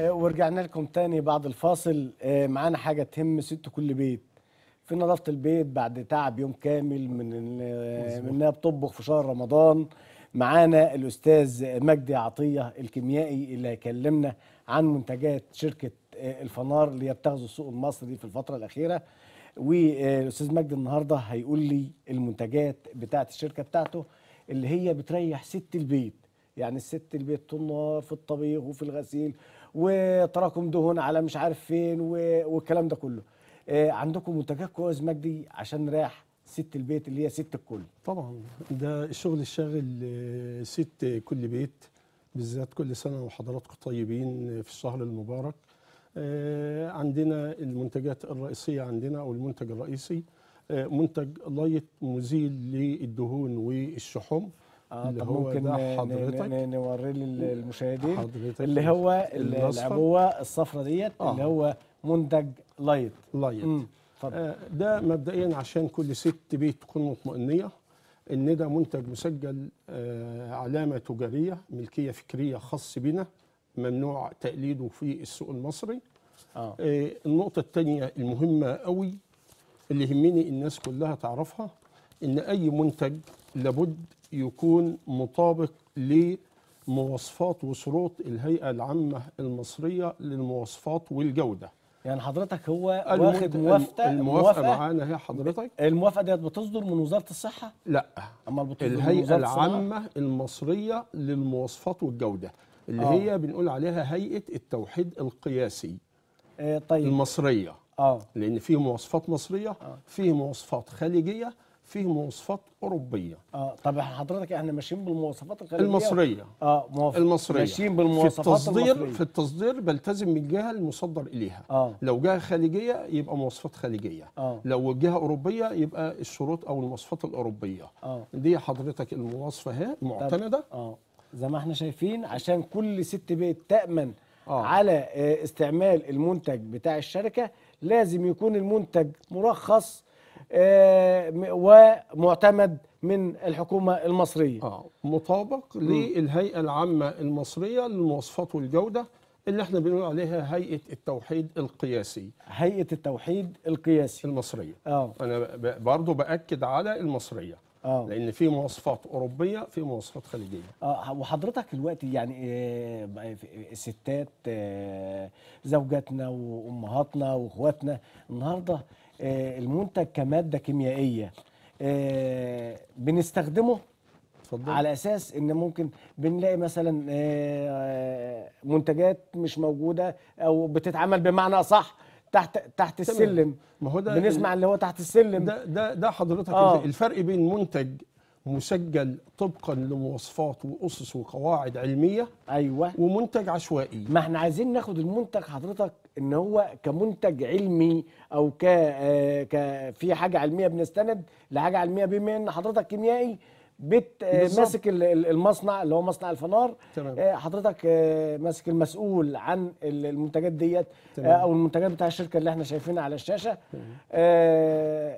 آه، ورجعنا لكم تاني بعد الفاصل آه، معانا حاجة تهم ست كل بيت في نظافة البيت بعد تعب يوم كامل آه، من انها بتطبخ في شهر رمضان معانا الأستاذ مجدي عطية الكيميائي اللي هيكلمنا عن منتجات شركة الفنار اللي هي بتغزو السوق المصري في الفترة الأخيرة والأستاذ مجدي النهاردة هيقول لي المنتجات بتاعة الشركة بتاعته اللي هي بتريح ست البيت يعني الست البيت طول في الطبيخ وفي الغسيل وتراكم دهون على مش عارف فين والكلام ده كله آه، عندكم منتجات كويس مجدي عشان رايح ست البيت اللي هي ست الكل طبعا ده الشغل الشاغل ست كل بيت بالذات كل سنه وحضراتكم طيبين في الشهر المبارك آه، عندنا المنتجات الرئيسيه عندنا او المنتج الرئيسي آه، منتج لايت مزيل للدهون والشحوم آه اللي هو ممكن حضرتك نوري للمشاهدين حضرتك اللي هو العبوه الصفراء ديت آه. اللي هو منتج لايت لايت آه ده مبدئيا عشان كل ست بيت تكون مطمئنيه ان ده منتج مسجل آه علامه تجاريه ملكيه فكريه خاص بنا ممنوع تقليده في السوق المصري آه. آه النقطه الثانيه المهمه قوي اللي يهمني الناس كلها تعرفها ان اي منتج لابد يكون مطابق لمواصفات وشروط الهيئه العامه المصريه للمواصفات والجوده يعني حضرتك هو واخد موافقه الموافقه معانا هي حضرتك الموافقه ديت بتصدر من وزاره الصحه لا اما بتصدر الهيئه العامه المصريه للمواصفات والجوده اللي آه. هي بنقول عليها هيئه التوحيد القياسي آه طيب المصريه اه لان في مواصفات مصريه آه. في مواصفات خليجيه فيه مواصفات اوروبيه اه طب حضرتك احنا ماشيين بالمواصفات الخليجيه المصريه اه موف... المصريه ماشيين بالمواصفات في التصدير المصرية. في التصدير بلتزم بالجهه الجهه المصدر اليها آه. لو جهه خليجيه يبقى مواصفات خليجيه آه. لو جهه اوروبيه يبقى الشروط او المواصفات الاوروبيه آه. دي حضرتك المواصفه اهي معتمده اه زي ما احنا شايفين عشان كل ست بيت تامن آه. على آه، استعمال المنتج بتاع الشركه لازم يكون المنتج مرخص آه، ومعتمد من الحكومه المصريه اه مطابق للهيئه العامه المصريه للمواصفات والجوده اللي احنا بنقول عليها هيئه التوحيد القياسي هيئه التوحيد القياسي المصريه اه انا برضه باكد على المصريه آه. لان في مواصفات اوروبيه في مواصفات خليجيه اه وحضرتك دلوقتي يعني آه، ستات آه، زوجاتنا وامهاتنا واخواتنا النهارده آه، المنتج كماده كيميائيه آه، بنستخدمه فضل. على اساس ان ممكن بنلاقي مثلا آه، منتجات مش موجوده او بتتعمل بمعنى صح تحت تحت تمام. السلم ما هو ده بنسمع اللي هو تحت السلم ده ده ده حضرتك آه. الفرق بين منتج مسجل طبقا لمواصفات واسس وقواعد علميه ايوه ومنتج عشوائي ما احنا عايزين ناخد المنتج حضرتك ان هو كمنتج علمي او آه، ك في حاجه علميه بنستند لحاجه علميه بما ان حضرتك كيميائي بت آه، ماسك المصنع اللي هو مصنع الفنار تمام. آه، حضرتك ماسك المسؤول عن المنتجات ديت او المنتجات بتاع الشركه اللي احنا شايفينها على الشاشه تمام.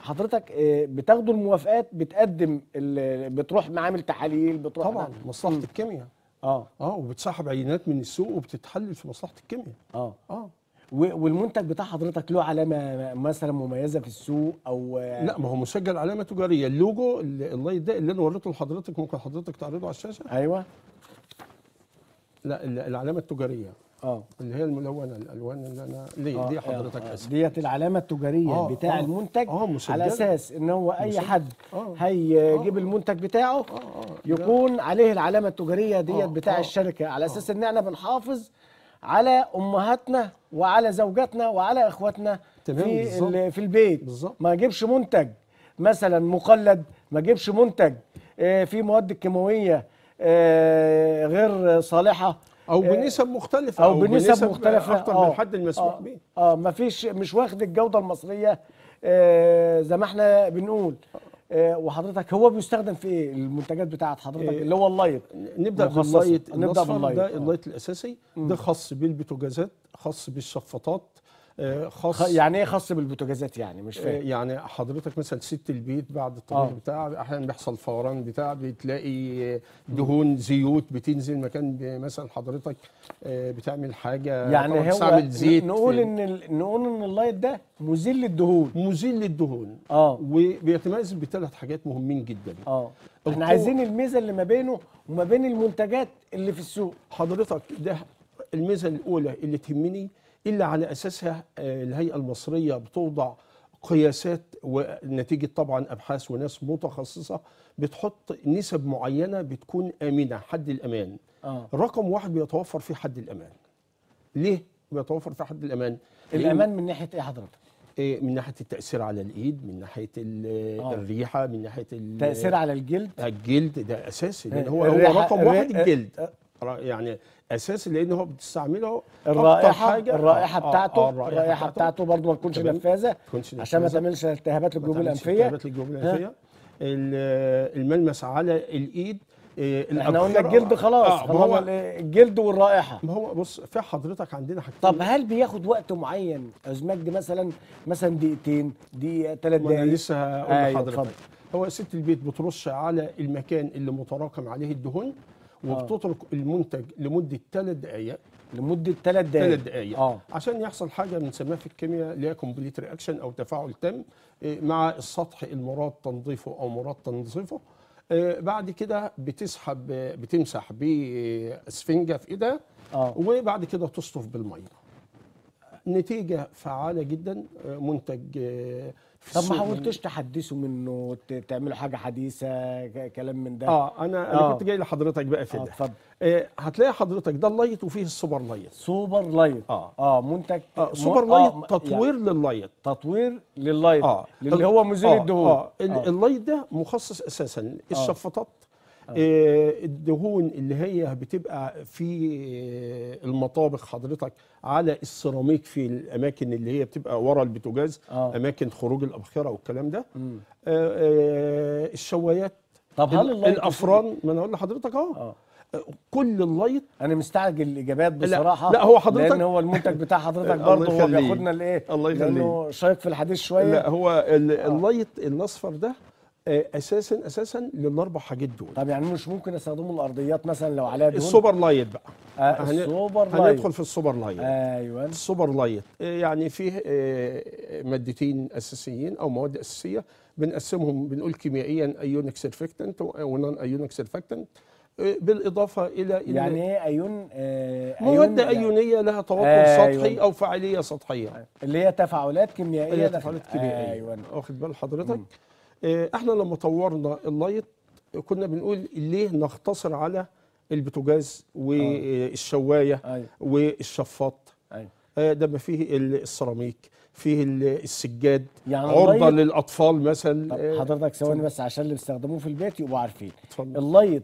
حضرتك بتاخدوا الموافقات بتقدم بتروح معامل تحاليل بتروح طبعا مصلحه الكيمياء اه اه وبتسحب عينات من السوق وبتتحلل في مصلحه الكيمياء اه اه والمنتج بتاع حضرتك له علامه مثلا مميزه في السوق او لا ما هو مسجل علامه تجاريه اللوجو اللي الله يضايق اللي انا وريته لحضرتك ممكن حضرتك تعرضه على الشاشه ايوه لا العلامه التجاريه اه اللي هي الملونه الالوان اللي انا ليه آه دي آه. حضرتك آه اسف ديت العلامه التجاريه آه بتاع آه المنتج آه على اساس ان هو اي مسجل. حد آه هيجيب آه المنتج بتاعه آه آه يكون عليه العلامه التجاريه ديت آه بتاع آه الشركه على آه. اساس آه ان احنا بنحافظ على امهاتنا وعلى زوجاتنا وعلى اخواتنا في في البيت بالزبط. ما اجيبش منتج مثلا مقلد ما اجيبش منتج فيه آه، في مواد كيماويه غير صالحه او آه، بنسب مختلفه او, بنسب, مختلفه اكتر من الحد المسموح به اه مفيش آه، آه، مش واخد الجوده المصريه زي ما احنا بنقول وحضرتك هو بيستخدم في ايه المنتجات بتاعه حضرتك اللي هو اللايت نبدا باللايت نبدا باللايت ده اللايت الاساسي ده خاص بالبوتاجازات خاص بالشفاطات خاص يعني ايه خاص بالبوتاجازات يعني مش فاهم إيه، يعني حضرتك مثلا ست البيت بعد الطبيب آه. بتاع احيانا بيحصل فوران بتاع بتلاقي دهون زيوت بتنزل مكان مثلا حضرتك آه، بتعمل حاجه يعني هو زيت نقول ان نقول ان اللايت ده مزيل للدهون مزيل للدهون اه وبيتميز بثلاث حاجات مهمين جدا اه احنا عايزين الميزه اللي ما بينه وما بين المنتجات اللي في السوق حضرتك ده الميزه الاولى اللي تهمني إلا على أساسها آه، الهيئة المصرية بتوضع قياسات ونتيجة طبعا أبحاث وناس متخصصة بتحط نسب معينة بتكون آمنة حد الأمان آه. رقم واحد بيتوفر في حد الأمان ليه بيتوفر في حد الأمان؟ الأمان من ناحية إيه حضرتك؟ آه، من ناحيه التاثير على الايد من ناحيه آه. الريحه من ناحيه التاثير على الجلد الجلد ده اساسي لان هو هو رقم واحد الجلد يعني اساسي لان هو بتستعمله الرائحه حاجة الرائحه آه, آه، بتاعته آه الرائحه, الرائحة بتاعته برضه ما تكونش نفاذه عشان ما تعملش التهابات للجيوب الانفيه التهابات للجيوب الانفيه آه، الملمس على الايد آه، احنا قلنا الجلد خلاص آه هو الجلد والرائحه ما هو بص في حضرتك عندنا حاجتين طب هل بياخد وقت معين ازمجد مثلا مثلا دقيقتين دقيقه ثلاث دقائق انا لسه هقول أيوة، لحضرتك هو ست البيت بترش على المكان اللي متراكم عليه الدهون آه. وبتترك المنتج لمده ثلاث دقائق لمده ثلاث دقائق ثلاث دقائق آه. آه. عشان يحصل حاجه بنسميها في الكيمياء اللي هي كومبليت رياكشن او تفاعل تام آه، مع السطح المراد تنظيفه او مراد تنظيفه بعد كده بتسحب بتمسح باسفنجه في ايدها آه. وبعد كده تصطف بالميه نتيجه فعاله جدا منتج طب ما حاولتوش تحدثوا منه تعملوا حاجه حديثه كلام من ده اه انا آه. انا كنت جاي لحضرتك بقى في آه ده اتفضل آه هتلاقي حضرتك ده اللايت وفيه السوبر لايت سوبر لايت اه اه منتج آه سوبر آه، لايت يعني تطوير يعني لللايت تطوير لللايت اه اللي هو مزيل آه الدهون آه, آه. اللايت ده مخصص اساسا الشفاطات آه. آه. آه، الدهون اللي هي بتبقى في آه، المطابخ حضرتك على السيراميك في الاماكن اللي هي بتبقى ورا البوتاجاز اماكن خروج الابخره والكلام ده الشوايات طب هل اللايت الافران ما انا اقول لحضرتك اهو كل اللايت انا مستعجل الاجابات بصراحه لا, لا هو حضرتك لان هو المنتج بتاع حضرتك برضه هو بياخدنا لايه الله يخليك لانه شيق في الحديث شويه لا هو اللايت الاصفر ده آه، اساسا اساسا للاربع حاجات دول طب يعني مش ممكن استخدمهم الارضيات مثلا لو عليها دهون السوبر لايت بقى آه السوبر لايت هندخل في السوبر لايت ايوه السوبر لايت آه، يعني فيه آه، مادتين اساسيين او مواد اساسيه بنقسمهم بنقول كيميائيا ايونيك سيرفكتنت ونون ايونيك سيرفكتنت بالاضافه الى يعني ايه ايون آه مواد ايونيه لها توتر آه أيوة. سطحي آه او فاعليه سطحيه اللي هي تفاعلات كيميائيه تفاعلات كيميائيه آه ايوه واخد بال حضرتك مم. آه، احنا لما طورنا اللايت كنا بنقول ليه نختصر على البتوجاز آه. والشوايه أيوة. والشفاط أيوة. آه، ده ما فيه السيراميك فيه السجاد يعني عرضه للاطفال مثلا طب حضرتك ثواني بس عشان اللي بيستخدموه في البيت يبقوا عارفين اللايت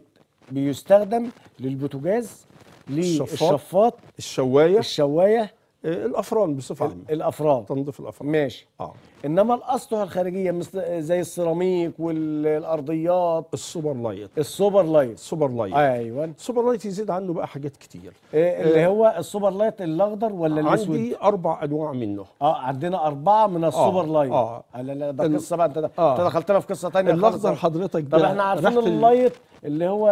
بيستخدم للبتوجاز للشفاط الشوايه الشوايه الافران بصفه عامه الافران تنظيف الافران ماشي اه انما الاسطح الخارجيه مثل زي السيراميك والارضيات السوبر لايت السوبر لايت السوبر لايت ايوه السوبر لايت يزيد عنه بقى حاجات كتير إيه اللي آه، هو السوبر لايت الاخضر ولا الاسود عندي اربع انواع منه اه عندنا اربعه من السوبر آه لايت اه, آه، لا لا ده قصه بقى انت آه. انت آه دخلتنا في قصه ثانيه الاخضر حضرتك طب احنا عارفين اللايت اللي هو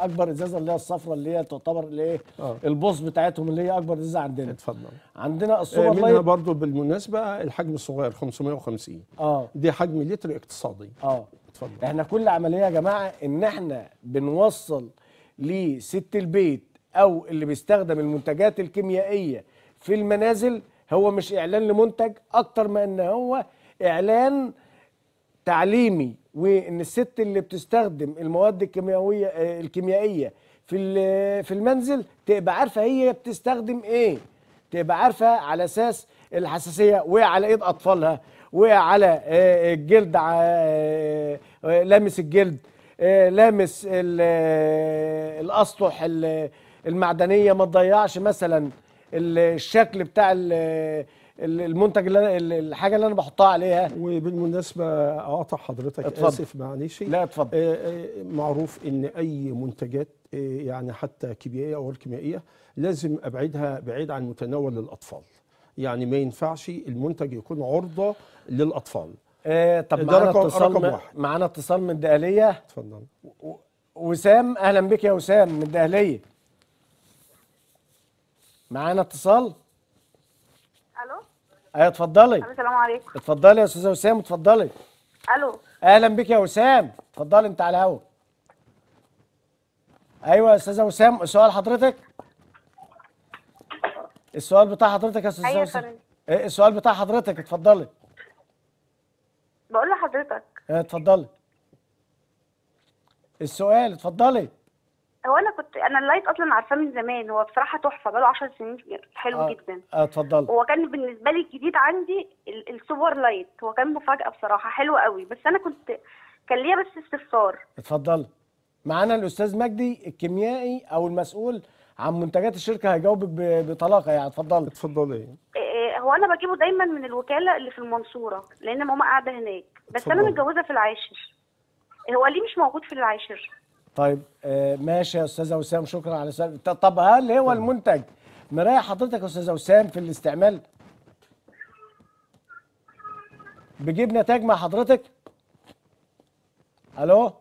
اكبر ازازه اللي هي الصفراء اللي هي تعتبر الايه البوص بتاعتهم اللي هي اكبر ازازه عندنا اتفضل عندنا السوبر لايت منها برضو بالمناسبه الحجم الصغير 500 750 اه دي حجم لتر اقتصادي اه اتفضل احنا كل عمليه يا جماعه ان احنا بنوصل لست البيت او اللي بيستخدم المنتجات الكيميائيه في المنازل هو مش اعلان لمنتج اكتر ما ان هو اعلان تعليمي وان الست اللي بتستخدم المواد الكيميائيه الكيميائيه في في المنزل تبقى عارفه هي بتستخدم ايه تبقى عارفه على اساس الحساسيه وعلى ايد اطفالها وقع على آه، آه، الجلد آه، لامس الجلد لامس الاسطح المعدنيه ما تضيعش مثلا الشكل بتاع المنتج اللي الحاجه اللي انا بحطها عليها وبالمناسبه اقطع حضرتك اتفضل. اسف معلش لا اتفضل معروف ان اي منتجات يعني حتى كيميائيه او غير كيميائيه لازم ابعدها بعيد عن متناول الاطفال يعني ما ينفعش المنتج يكون عرضه للاطفال آه طب معانا اتصال معانا اتصال من الدقهليه اتفضل وسام اهلا بك يا وسام من الدقهليه معانا اتصال الو ايوه اتفضلي السلام عليكم اتفضلي يا استاذه وسام اتفضلي الو اهلا بك يا وسام اتفضلي انت على الهوا ايوه يا استاذه وسام سؤال حضرتك السؤال بتاع حضرتك يا استاذ ايوه فندم إيه، السؤال بتاع حضرتك اتفضلي بقول لحضرتك آه، اتفضلي السؤال اتفضلي هو انا كنت انا اللايت اصلا عارفاه من زمان هو بصراحه تحفه بقاله 10 سنين حلو آه. جدا اه اتفضلي هو كان بالنسبه لي الجديد عندي السوبر لايت هو كان مفاجاه بصراحه حلو قوي بس انا كنت كان ليا بس استفسار اتفضلي معانا الاستاذ مجدي الكيميائي او المسؤول عن منتجات الشركه هيجاوبك بطلاقه يعني اتفضلي اتفضلي إيه، إيه، هو انا بجيبه دايما من الوكاله اللي في المنصوره لان ماما قاعده هناك بس انا متجوزه في العاشر هو ليه مش موجود في العاشر طيب آه ماشي يا استاذه وسام شكرا على سؤال طب هل هو طيب. المنتج مراية حضرتك يا استاذه وسام في الاستعمال بيجيب نتائج مع حضرتك الو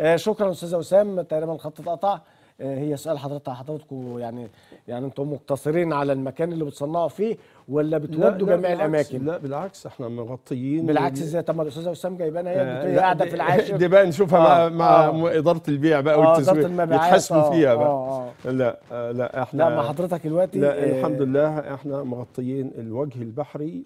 آه، شكرا استاذه وسام تقريبا الخط اتقطع آه، هي سؤال حضرتك حضراتكم يعني يعني انتم مقتصرين على المكان اللي بتصنعوا فيه ولا بتودوا جميع بالعكس الاماكن لا بالعكس احنا مغطيين بالعكس ازاي طب ما الاستاذ اسام جايبانا هي آه، قاعده في العاشر دي بقى نشوفها آه مع, آه مع اداره البيع بقى آه والتسويق آه فيها بقى آه آه لا آه لا احنا لا مع حضرتك دلوقتي لا آه الحمد لله احنا مغطيين الوجه البحري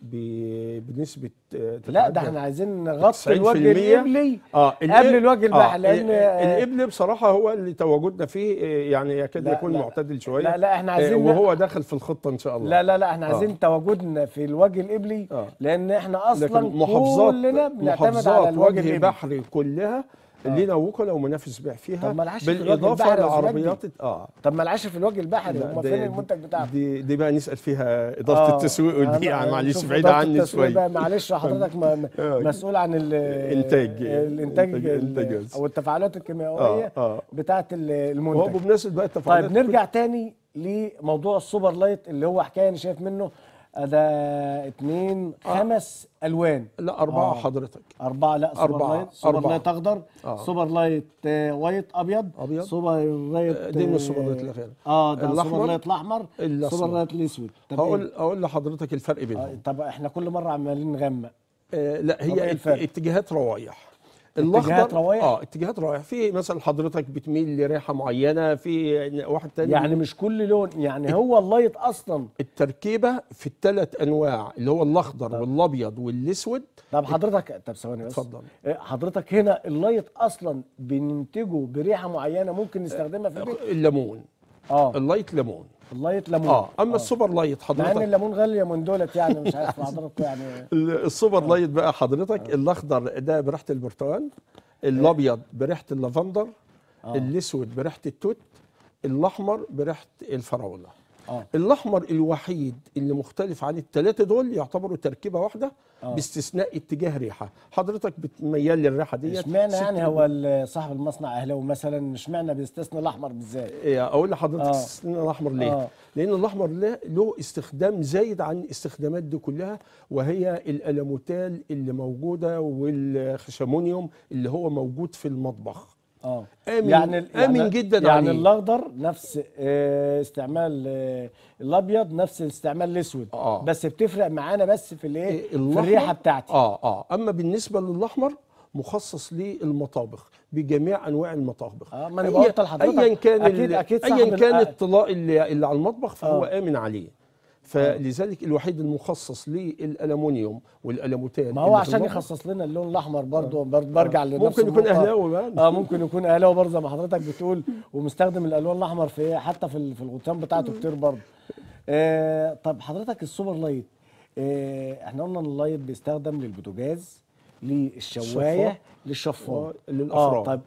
بنسبه آه، لا ده احنا عايزين نغطي الوجه القبلي آه قبل الوجه آه، البحري لان القبلي بصراحه هو اللي تواجدنا فيه يعني يكاد يكون معتدل شويه لا لا احنا عايزين وهو داخل في الخطه ان شاء الله لا لا لا احنا عايزين تواجدنا في الوجه القبلي آه. لان احنا اصلا محافظات كلنا بنعتمد على الوجه وجه بحري كلها آه. لينا وكلاء ومنافس بيع فيها طب ما بالاضافه لعربيات اه طب ما العاشر في الوجه البحري هم فين المنتج بتاعهم دي دي بقى نسال فيها اداره آه. التسويق والبيع يعني معلش بعيد عني شويه معلش حضرتك ما آه. مسؤول عن الانتاج الانتاج, الانتاج او التفاعلات الكيميائيه آه. آه. بتاعه المنتج هو بمناسبه بقى التفاعلات طيب نرجع تاني لموضوع السوبر لايت اللي هو حكايه انا شايف منه ده اثنين آه. خمس الوان لا اربعه آه. حضرتك اربعه لا سوبر أربعة. لايت سوبر أربعة. لايت اخضر آه. سوبر لايت آه وايت ابيض ابيض سوبر لايت آه دي من السوبر آه، لايت الاخير اه ده الأحمر. سوبر لايت الاحمر سوبر لايت الاسود هقول إيه؟ اقول لحضرتك الفرق آه، بينهم آه طب احنا كل مره عمالين نغمق آه لا هي إيه الفرق. اتجاهات روايح اتجاهات روايح اه اتجاهات روايح في مثلا حضرتك بتميل لريحه معينه في واحد تاني يعني مش كل لون يعني هو اللايت اصلا التركيبه في الثلاث انواع اللي هو الاخضر والابيض والاسود طب حضرتك طب ثواني بس اتفضل آه، حضرتك هنا اللايت اصلا بننتجه بريحه معينه ممكن نستخدمها في البيت الليمون اه اللايت ليمون اللايت ليمون اه اما آه. السوبر لايت حضرتك لان الليمون غالي من دولت يعني مش عارف حضرتك يعني السوبر آه. لايت بقى حضرتك آه. الاخضر ده بريحه البرتقال إيه؟ الابيض بريحه اللافندر آه. الاسود بريحه التوت الاحمر بريحه الفراوله آه. الاحمر الوحيد اللي مختلف عن الثلاثه دول يعتبروا تركيبه واحده آه. باستثناء اتجاه ريحه حضرتك بتميل للريحه دي اشمعنى يعني هو صاحب المصنع اهلاوي مثلا اشمعنى بيستثنى الاحمر بالذات إيه، اقول لحضرتك استثنى آه. الاحمر ليه آه. لان الاحمر له استخدام زايد عن الاستخدامات دي كلها وهي الالموتال اللي موجوده والخشامونيوم اللي هو موجود في المطبخ اه امن يعني امن يعني جدا يعني عليه. الاخضر نفس آه، استعمال آه، الابيض نفس الاستعمال الاسود آه. بس بتفرق معانا بس في الايه في الريحه بتاعتي اه اه اما بالنسبه للاحمر مخصص للمطابخ بجميع انواع المطابخ اه ما انا بقول لحضرتك ايا كان اكيد اكيد ايا كان الطلاء اللي, اللي على المطبخ فهو آه. امن عليه آه. فلذلك الوحيد المخصص للالومنيوم والالموتان ما هو عشان يخصص لنا اللون الاحمر برضه آه. برجع آه. لنفس ممكن يكون اهلاوي بقى اه ممكن يكون اهلاوي برضه زي ما حضرتك بتقول ومستخدم الالوان الاحمر في حتى في في الغطيان بتاعته كتير برضه آه طب حضرتك السوبر لايت آه احنا قلنا ان اللايت بيستخدم للبوتاجاز للشوايه للشفار آه، للافران آه طب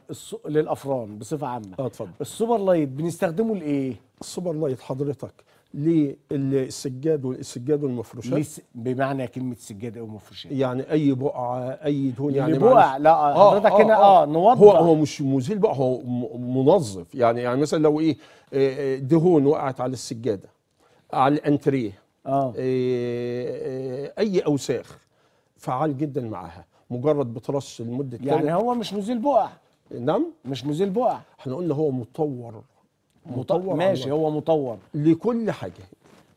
للافران بصفه عامه اه اتفضل السوبر لايت بنستخدمه لايه السوبر لايت حضرتك للسجاد والسجاد والمفروشات بمعنى كلمه سجاد او مفروشات يعني اي بقعه اي دهون يعني بقع لا آه، حضرتك آه، هنا اه, آه, آه نوضح هو هو مش مزيل بقى هو منظف يعني يعني مثلا لو ايه آه، دهون وقعت على السجاده على الانتريه اه اي اوساخ فعال جدا معاها مجرد بترش لمده يعني هو مش مزيل بقع نعم مش مزيل بقع احنا قلنا هو مطور مطور ماشي هو مطور لكل حاجه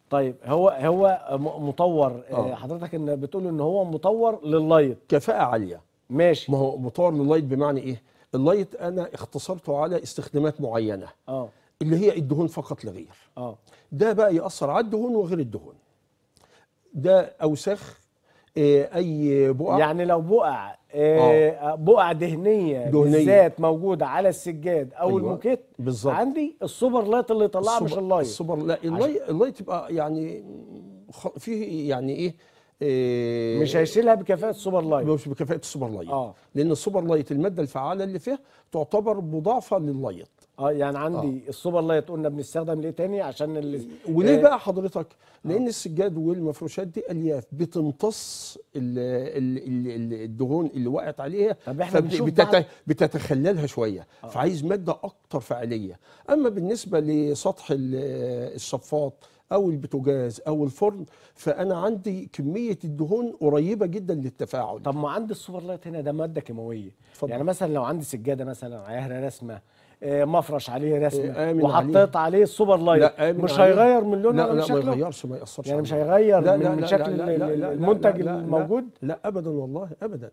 طيب هو هو مطور أوه. آه، حضرتك ان بتقول ان هو مطور لللايت كفاءه عاليه ماشي ما هو مطور لللايت بمعنى ايه اللايت انا اختصرته على استخدامات معينه اه اللي هي الدهون فقط لا غير اه ده بقى ياثر على الدهون وغير الدهون ده اوساخ إيه، اي بقع يعني لو بقع إيه، آه. بقع دهنيه, دهنية. بالذات موجوده على السجاد او أيوة. الموكيت بالظبط عندي السوبر لايت اللي السوبر مش اللايت السوبر لا اللايت اللايت يبقى يعني فيه يعني ايه إيه مش هيشيلها بكفاءه السوبر لايت مش بكفاءه السوبر لايت آه. لان السوبر لايت الماده الفعاله اللي فيها تعتبر مضافه لللايت اه يعني عندي آه. السوبر لايت قلنا بنستخدم ليه تاني عشان اللي وليه آه، بقى حضرتك؟ لان آه. السجاد والمفروشات دي الياف بتمتص الـ الـ الـ الدهون اللي وقعت عليها طب احنا بتت... بتتخللها شويه آه. فعايز ماده اكتر فعاليه اما بالنسبه لسطح الصفات او البتوجاز او الفرن فانا عندي كميه الدهون قريبه جدا للتفاعل طب ما عندي السوبر لايت هنا ده ماده كيماويه يعني مثلا لو عندي سجاده مثلا عليها رسمه آه، مفرش عليه رسمه آه، وحطيت عليه, عليه السوبر لايت مش هيغير من لونه ولا شكله لا ما يغيرش ما ياثرش يعني مش هيغير لا من, لا من شكل لا لا المنتج لا لا الموجود لا, لا ابدا والله ابدا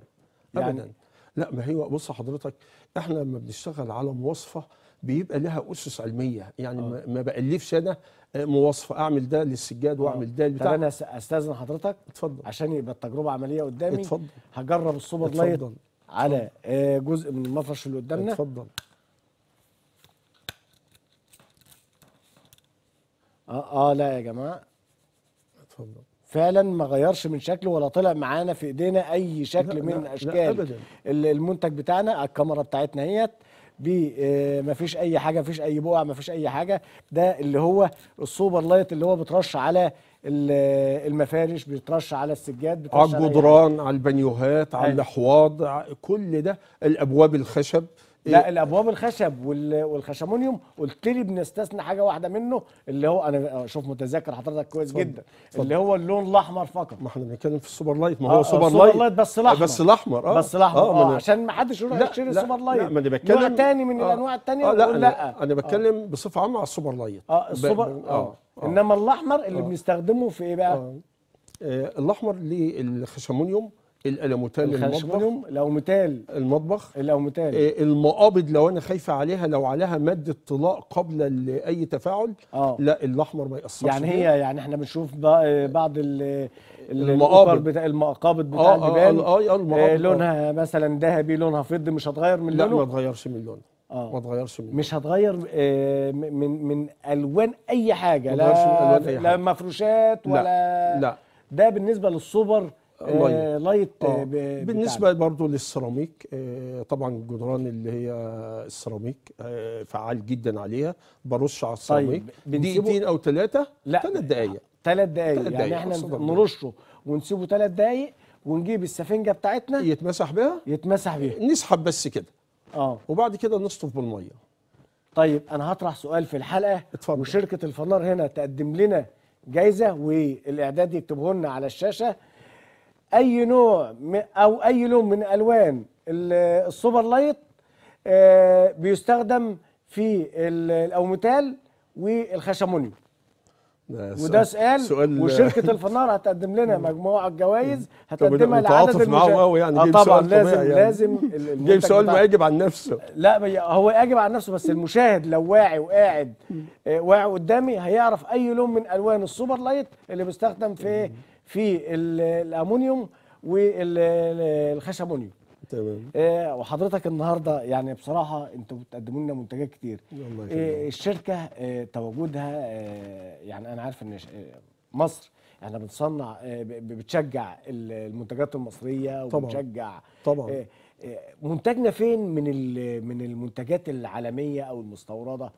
يعني ابدا يعني لا ما هي بص حضرتك احنا لما بنشتغل على مواصفه بيبقى لها اسس علميه يعني أوه. ما بالفش انا آه، مواصفه اعمل ده للسجاد واعمل ده للبتاع طب انا استاذن حضرتك اتفضل عشان يبقى التجربه عمليه قدامي اتفضل هجرب السوبر لايت على جزء من المفرش اللي قدامنا اتفضل اه اه لا يا جماعه اتفضل فعلا ما غيرش من شكله ولا طلع معانا في ايدينا اي شكل لا من لا اشكال لا المنتج بتاعنا الكاميرا بتاعتنا اهيت آه، ما فيش اي حاجه مفيش اي بقع مفيش اي حاجه ده اللي هو السوبر لايت اللي هو بترش على المفارش بيترش على السجاد بترش على الجدران على البنيوهات على الاحواض كل ده الابواب الخشب لا إيه؟ الابواب الخشب والخشمونيوم قلت لي بنستثنى حاجه واحده منه اللي هو انا شوف متذكر حضرتك كويس جدا اللي هو اللون الاحمر فقط ما احنا بنتكلم في السوبر لايت ما آه، هو آه سوبر, سوبر لايت, بس الاحمر بس الاحمر اه بس الاحمر آه, آه, آه عشان ما حدش يروح يشتري السوبر لايت لا ما انا بتكلم نوع تاني من آه الانواع التانيه آه لا, أنا, لا انا بتكلم آه بصفه عامه على السوبر لايت اه السوبر آه،, آه, آه, انما الاحمر اللي آه بنستخدمه في ايه بقى؟ آه. الاحمر للخشمونيوم الالوميتال المضمون الاوميتال المطبخ الاوميتال إيه، إيه، المقابض لو انا خايفه عليها لو عليها ماده طلاء قبل اي تفاعل أوه. لا الاحمر ما ياثرش يعني هي فيه. يعني احنا بنشوف بعض ال المقابض بتاع المقابض بتاع آه, آه، الجبال آه آه آه آه لونها مثلا ذهبي لونها فضي مش هتغير من لونه لا ما تغيرش من لونه آه. ما تغيرش من مش هتغير آه، من من الوان اي حاجه لا من ألوان أي حاجة. لا مفروشات ولا لا, لا. ده بالنسبه للسوبر آه لايت آه. آه، بالنسبه برضو للسيراميك آه طبعا الجدران اللي هي السيراميك آه فعال جدا عليها برش على طيب، السيراميك طيب دقيقتين او ثلاثه لا ثلاث دقائق ثلاث دقائق يعني احنا نرشه ونسيبه ثلاث دقائق ونجيب السفنجه بتاعتنا يتمسح بها يتمسح بها نسحب بس كده اه وبعد كده نصطف بالميه طيب انا هطرح سؤال في الحلقه اتفضل. وشركه الفنار هنا تقدم لنا جايزه والاعداد يكتبه لنا على الشاشه اي نوع او اي لون من الوان السوبر لايت آه، بيستخدم في الاوميتال والخشمونيوم وده سؤال, سؤال وشركه الفنار هتقدم لنا مجموعه جوائز هتقدمها لعدد معاه قوي يعني آه طبعا لازم يعني. لازم جايب سؤال ما يجب عن نفسه لا هو يجب عن نفسه بس المشاهد لو واعي وقاعد آه، واعي قدامي هيعرف اي لون من الوان السوبر لايت اللي بيستخدم في في الامونيوم والخشبونيوم تمام آه، وحضرتك النهارده يعني بصراحه انتوا بتقدموا لنا منتجات كتير آه، الشركه آه، تواجدها يعني انا عارف ان مصر احنا بنصنع بتشجع المنتجات المصريه وبتشجع طبعا منتجنا فين من من المنتجات العالميه او المستورده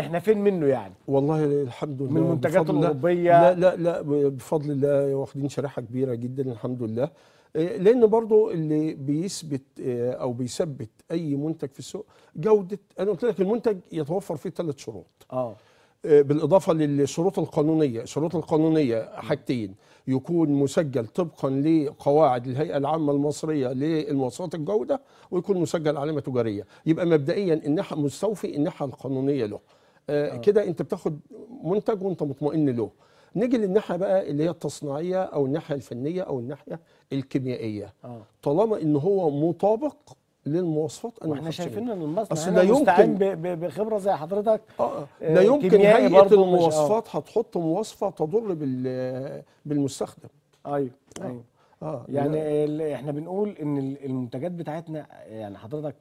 احنا فين منه يعني والله الحمد لله من المنتجات الاوروبيه لا لا لا بفضل الله واخدين شريحه كبيره جدا الحمد لله إيه، لان برضو اللي بيثبت إيه، او بيثبت اي منتج في السوق جوده انا قلت لك المنتج يتوفر فيه ثلاث شروط اه إيه، بالاضافه للشروط القانونيه الشروط القانونيه حاجتين يكون مسجل طبقا لقواعد الهيئه العامه المصريه للمواصفات الجوده ويكون مسجل علامه تجاريه يبقى مبدئيا الناحيه مستوفي الناحيه القانونيه له آه، آه. كده انت بتاخد منتج وانت مطمئن له نيجي للناحيه بقى اللي هي التصنيعيه او الناحيه الفنيه او الناحيه الكيميائيه أوه. طالما ان هو مطابق للمواصفات انا احنا شايفين ان المصنع لا يمكن بخبره زي حضرتك آه. آه. لا يمكن هيئه المواصفات هتحط مواصفه تضر بالمستخدم ايوه ايوه آه. يعني احنا بنقول ان المنتجات بتاعتنا يعني حضرتك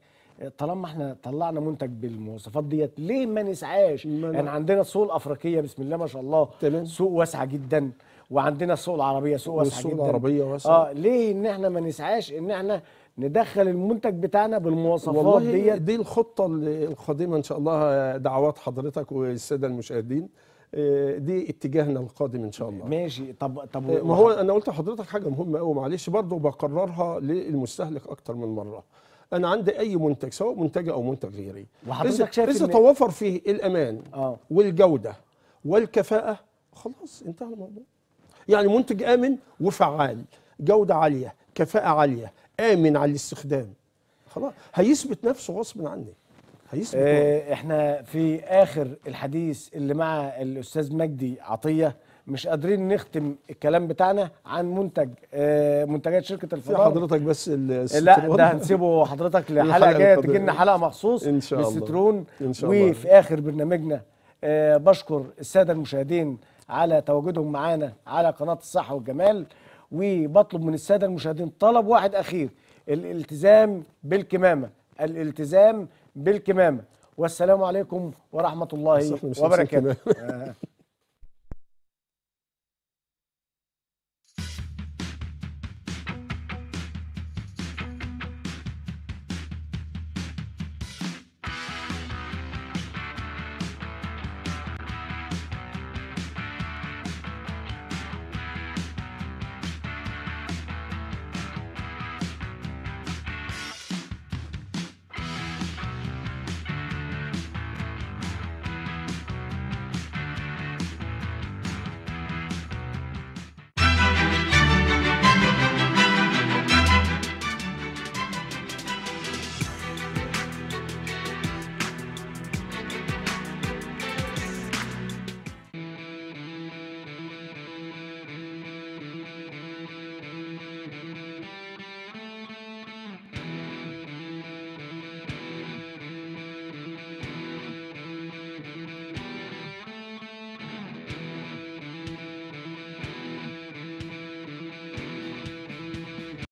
طالما احنا طلعنا منتج بالمواصفات ديت ليه ما نسعاش يعني عندنا السوق الافريقيه بسم الله ما شاء الله تمام. سوق واسعه جدا وعندنا السوق العربيه سوق واسعه جدا العربيه واسعه اه ليه ان احنا ما نسعاش ان احنا ندخل المنتج بتاعنا بالمواصفات ديت دي الخطه القادمه ان شاء الله دعوات حضرتك والساده المشاهدين آه، دي اتجاهنا القادم ان شاء الله ماشي طب طب آه، ما هو انا قلت لحضرتك حاجه مهمه قوي معلش برضه بكررها للمستهلك اكتر من مره انا عندي اي منتج سواء منتجي او منتج غيري وحضرتك شايف اذا توفر فيه الامان آه. والجوده والكفاءه خلاص انتهى الموضوع يعني منتج امن وفعال جوده عاليه كفاءه عاليه امن على الاستخدام خلاص هيثبت نفسه غصب عني هيثبت آه احنا في اخر الحديث اللي مع الاستاذ مجدي عطيه مش قادرين نختم الكلام بتاعنا عن منتج آه، منتجات شركه الفضاء حضرتك بس لا ده هنسيبه حضرتك لحلقه جايه تجي لنا حلقه مخصوص ان شاء الله بالسترون إن شاء الله. وفي اخر برنامجنا آه، بشكر الساده المشاهدين على تواجدهم معانا على قناه الصحه والجمال وبطلب من الساده المشاهدين طلب واحد اخير الالتزام بالكمامه الالتزام بالكمامه والسلام عليكم ورحمه الله وبركاته